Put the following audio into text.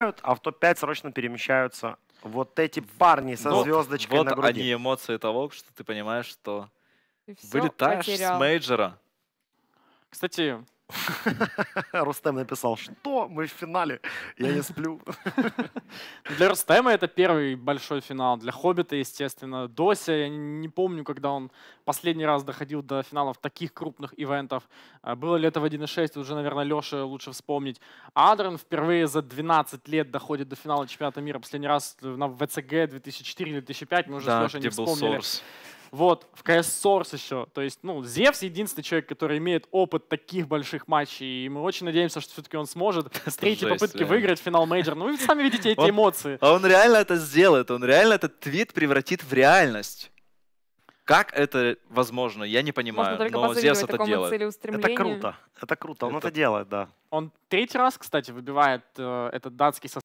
а в топ-5 срочно перемещаются вот эти парни со вот, звездочкой вот на груди. Вот они эмоции того, что ты понимаешь, что вылетаешь потерял. с мейджора. Кстати, Рустем написал, что мы в финале, я не сплю. Для Рустема это первый большой финал, для Хоббита, естественно. Дося, я не помню, когда он последний раз доходил до финалов таких крупных ивентов. А, было ли это в 1.6, уже, наверное, Леша лучше вспомнить. Адрен впервые за 12 лет доходит до финала чемпионата мира. Последний раз на ВЦГ 2004 или 2005, мы уже да, с Лешей не вспомнили. Source. Вот, в CS Source еще. То есть, ну, Зевс единственный человек, который имеет опыт таких больших матчей. И мы очень надеемся, что все-таки он сможет с третьей попытки выиграть финал мейджор. Ну, вы сами видите эти эмоции. А он реально это сделает. Он реально этот твит превратит в реальность. Как это возможно? Я не понимаю. Можно но Зевс это делает. Это круто. Это круто. Он это, это делает, да. Он третий раз, кстати, выбивает э, этот датский состав.